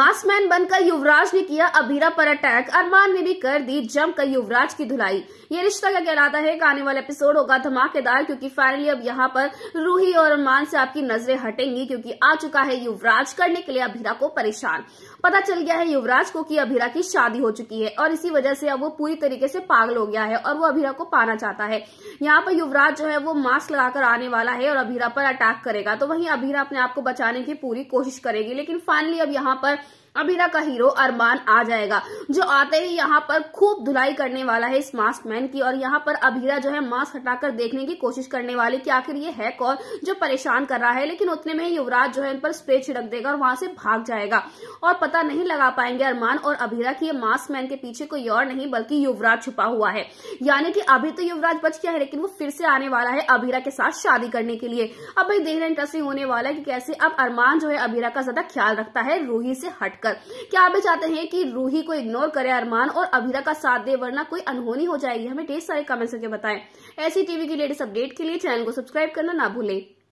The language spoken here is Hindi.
मास्कमैन बनकर युवराज ने किया अभीरा पर अटैक अरमान ने भी कर दी जमकर युवराज की धुलाई ये रिश्ता क्या कहलाता है आने वाला एपिसोड होगा धमाकेदार क्योंकि फाइनली अब यहाँ पर रूही और अरमान से आपकी नजरें हटेंगी क्योंकि आ चुका है युवराज करने के लिए अभीरा को परेशान पता चल गया है युवराज को कि अभिरा की शादी हो चुकी है और इसी वजह से अब वो पूरी तरीके से पागल हो गया है और वो अभिरा को पाना चाहता है यहाँ पर युवराज जो है वो मास्क लगाकर आने वाला है और अभिरा पर अटैक करेगा तो वहीं अभिरा अपने आप को बचाने की पूरी कोशिश करेगी लेकिन फाइनली अब यहाँ पर अभिना का हीरो अरमान आ जाएगा जो आते ही यहाँ पर खूब धुलाई करने वाला है इस मास्क मैन की और यहाँ पर अभिरा जो है मास्क हटाकर देखने की कोशिश करने वाली कि आखिर ये है कौन जो परेशान कर रहा है लेकिन उतने में युवराज जो है इन पर स्प्रे छिड़क देगा और वहां से भाग जाएगा और पता नहीं लगा पाएंगे अरमान और अभिरा की ये मास्क मैन के पीछे कोई और नहीं बल्कि युवराज छुपा हुआ है यानी कि अभी तो युवराज बच गया है लेकिन वो फिर से आने वाला है अभिरा के साथ शादी करने के लिए अब भाई देखना इंटरेस्टिंग होने वाला है कि कैसे अब अरमान जो है अभिरा का ज्यादा ख्याल रखता है रूही से हटकर कर क्या आप चाहते हैं कि रूही को इग्नोर करे अरमान और अभिरा का साथ दे वरना कोई अनहोनी हो जाएगी हमें ढेर सारे कमेंट्स करके बताएं ऐसी टीवी की लेटेस्ट अपडेट के लिए चैनल को सब्सक्राइब करना ना भूलें